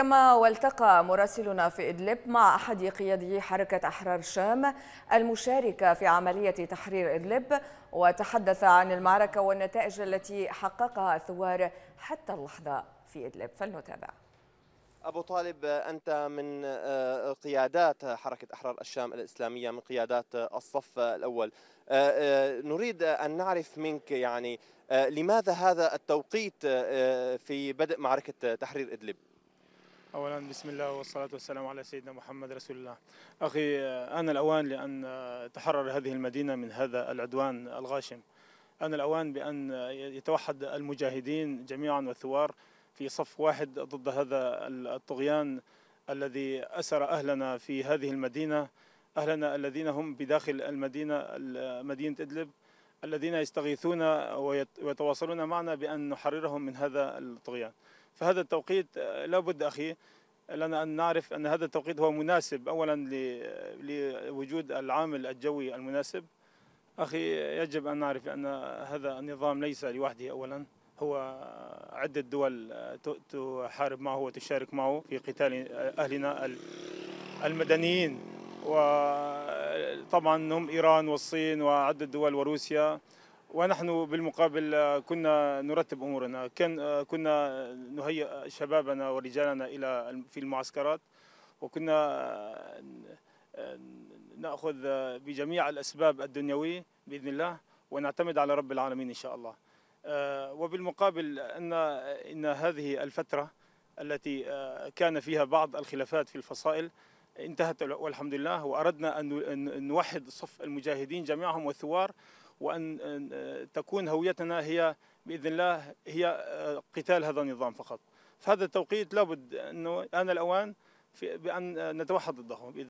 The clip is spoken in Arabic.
كما والتقى مراسلنا في إدلب مع أحد قيادي حركة أحرار الشام المشاركة في عملية تحرير إدلب وتحدث عن المعركة والنتائج التي حققها الثوار حتى اللحظة في إدلب فلنتابع أبو طالب أنت من آه، قيادات حركة أحرار الشام الإسلامية من قيادات آه، الصف الأول آه، نريد أن نعرف منك يعني لماذا هذا التوقيت في بدء معركة تحرير إدلب؟ اولا بسم الله والصلاه والسلام على سيدنا محمد رسول الله. اخي ان الأوان لان تحرر هذه المدينه من هذا العدوان الغاشم. ان الأوان بان يتوحد المجاهدين جميعا والثوار في صف واحد ضد هذا الطغيان الذي اسر اهلنا في هذه المدينه، اهلنا الذين هم بداخل المدينه مدينه ادلب الذين يستغيثون ويتواصلون معنا بان نحررهم من هذا الطغيان. فهذا التوقيت آه، لابد أخي آه، لنا أن نعرف أن هذا التوقيت هو مناسب أولا آه، لوجود العامل الجوي المناسب أخي يجب أن نعرف أن هذا النظام ليس لوحده أولا هو عدة دول تحارب معه وتشارك معه في قتال أهلنا المدنيين وطبعا هم إيران والصين وعدة دول وروسيا ونحن بالمقابل آه، كنا نرتب امورنا كان آه، كنا نهيئ شبابنا ورجالنا الى في المعسكرات وكنا آه، ناخذ بجميع الاسباب الدنيويه باذن الله ونعتمد على رب العالمين ان شاء الله وبالمقابل ان ان هذه الفتره التي كان فيها بعض الخلافات في الفصائل انتهت والحمد لله واردنا ان نوحد صف المجاهدين جميعهم والثوار وأن آه، تكون هويتنا هي بإذن الله هي آه، قتال هذا النظام فقط فهذا هذا التوقيت لابد أنه آن الأوان في بأن نتوحد ضدهم